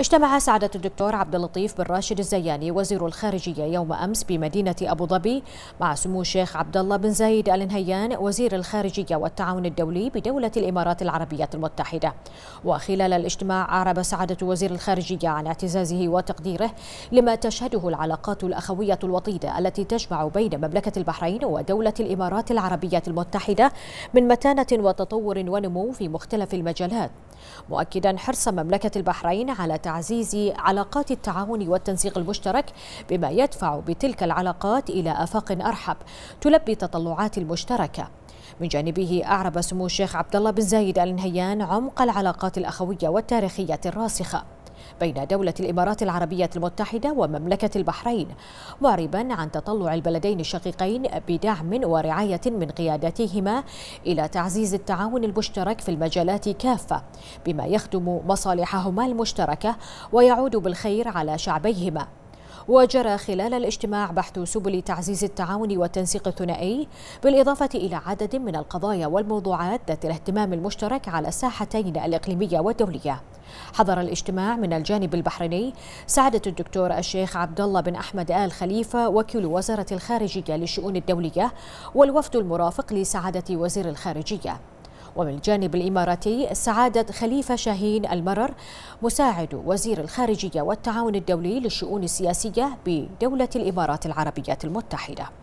اجتمع سعادة الدكتور عبد اللطيف بن راشد الزياني وزير الخارجية يوم أمس بمدينة أبو ظبي مع سمو الشيخ عبد الله بن زايد آل نهيان وزير الخارجية والتعاون الدولي بدولة الإمارات العربية المتحدة وخلال الاجتماع أعرب سعادة وزير الخارجية عن اعتزازه وتقديره لما تشهده العلاقات الأخوية الوطيدة التي تجمع بين مملكة البحرين ودولة الإمارات العربية المتحدة من متانة وتطور ونمو في مختلف المجالات مؤكدا حرص مملكة البحرين على تعزيز علاقات التعاون والتنسيق المشترك بما يدفع بتلك العلاقات إلى آفاق أرحب تلبي تطلعات المشتركة من جانبه أعرب سمو الشيخ عبد الله بن زايد آل نهيان عمق العلاقات الأخوية والتاريخية الراسخة بين دولة الإمارات العربية المتحدة ومملكة البحرين معربا عن تطلع البلدين الشقيقين بدعم ورعاية من قيادتهما إلى تعزيز التعاون المشترك في المجالات كافة بما يخدم مصالحهما المشتركة ويعود بالخير على شعبيهما وجرى خلال الاجتماع بحث سبل تعزيز التعاون والتنسيق الثنائي بالإضافة إلى عدد من القضايا والموضوعات ذات الاهتمام المشترك على الساحتين الإقليمية والدولية حضر الاجتماع من الجانب البحريني سعادة الدكتور الشيخ عبد الله بن أحمد آل خليفة وكيل وزارة الخارجية للشؤون الدولية والوفد المرافق لسعادة وزير الخارجية ومن الجانب الإماراتي سعادة خليفة شاهين المرر مساعد وزير الخارجية والتعاون الدولي للشؤون السياسية بدولة الإمارات العربية المتحدة